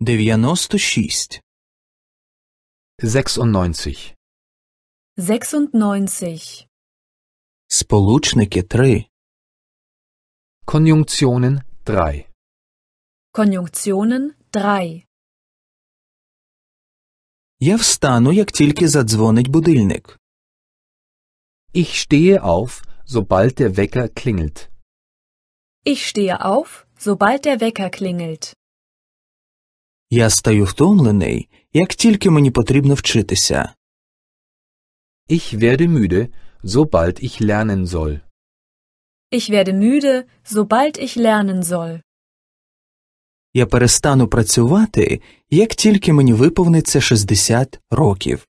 96 96 96 Сполучники 3 Konjunktionen 3 Konjunktionen 3 Я встану, як тільки задзвонить будильник. Ich stehe auf, sobald der Wecker klingelt. Ich stehe auf, sobald der Wecker klingelt. Я стаю втомлений, як тільки мені потрібно вчитися. Ich werde müde, sobald ich lernen soll. Ich werde müde, sobald ich lernen soll. Я перестану працювати, як тільки мені виповниться 60 років.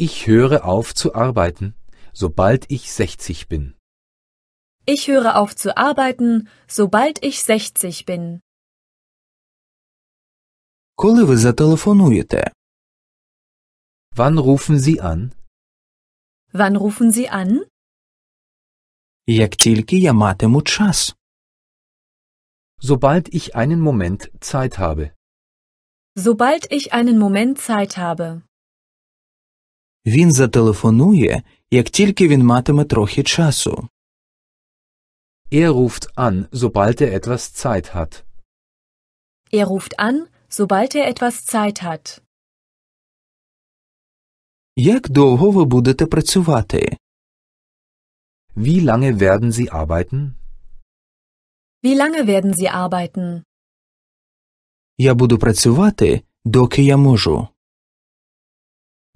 Ich höre auf zu arbeiten, sobald ich 60 bin. Ich höre auf zu arbeiten, sobald ich 60 bin коли ви зателефонуєте? Wann rufen Sie an? Wann rufen Sie an? Як тільки я матиму час. Sobald ich einen Moment Zeit habe. Sobald ich einen Moment Zeit habe. Він зателефонує, як тільки він матиме трохи часу. Er ruft an, sobald er etwas Zeit hat. Er ruft an, sobald er etwas Zeit hat. Як довго ви будете працювати? Wie lange werden Sie arbeiten? Wie lange werden Sie arbeiten? Я буду працювати, доки я можу.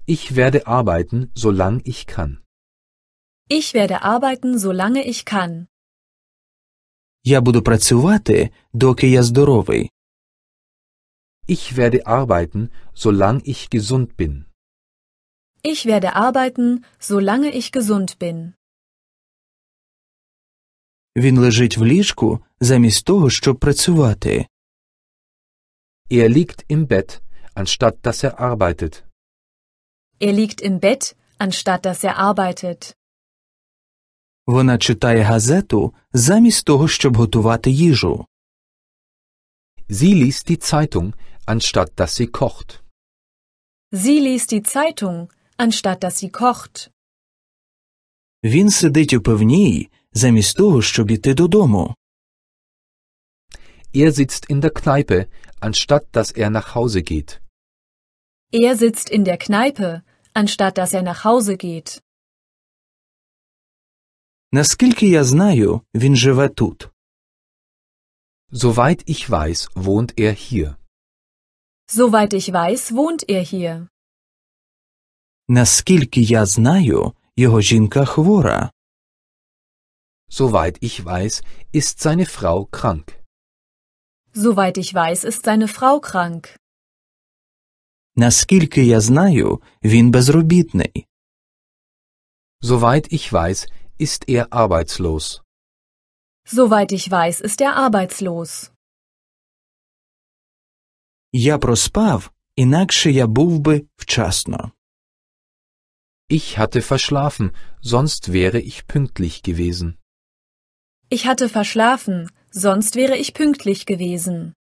Ich werde arbeiten, solange ich kann. Ich werde arbeiten, solange ich kann. Я буду працювати, доки я здоровий. Ich werde arbeiten, solange ich gesund bin. Ich werde arbeiten, solange ich gesund bin. Він лежить в ліжку замість того, щоб працювати. Er liegt im Bett, anstatt dass er arbeitet. Er liegt im Bett, anstatt dass er arbeitet. Вона читає газету замість того, щоб готувати їжу. Sie liest die Zeitung, anstatt dass sie kocht. Sie liest die Zeitung, anstatt dass sie kocht. Він сидить у пивній, замість того, щоб іти додому. Er sitzt in der Kneipe, anstatt dass er nach Hause geht. Er sitzt in der Kneipe, anstatt dass er nach Hause geht. Наскільки я знаю, він живе тут. Soweit ich weiß, wohnt er hier. Soweit ich weiß, wohnt er hier. Наскільки я знаю, його жінка хвора. Soweit ich weiß, ist seine Frau krank. Soweit ich weiß, ist seine Frau krank. Наскільки я знаю, він безробітний. Soweit ich weiß, ist er arbeitslos. Soweit ich weiß, ist er arbeitslos. Я проспав, інакше я був би вчасно. Ich hatte verschlafen, sonst wäre ich pünktlich gewesen. Ich hatte verschlafen, sonst wäre ich pünktlich gewesen.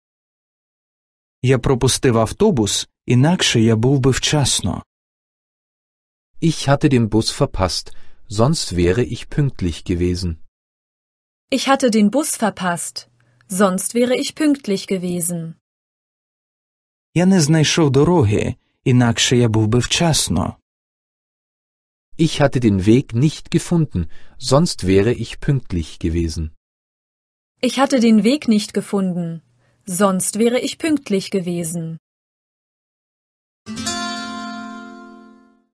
Я пропустив автобус, інакше я був би вчасно. Ich hatte den Bus verpasst, sonst wäre ich pünktlich gewesen. Ich hatte den Bus verpasst, sonst wäre ich pünktlich gewesen. Я не знайшов дороги, інакше я був би вчасно. Ich hatte den Weg nicht gefunden, sonst wäre ich pünktlich gewesen. Ich hatte den Weg nicht gefunden, sonst wäre ich pünktlich gewesen.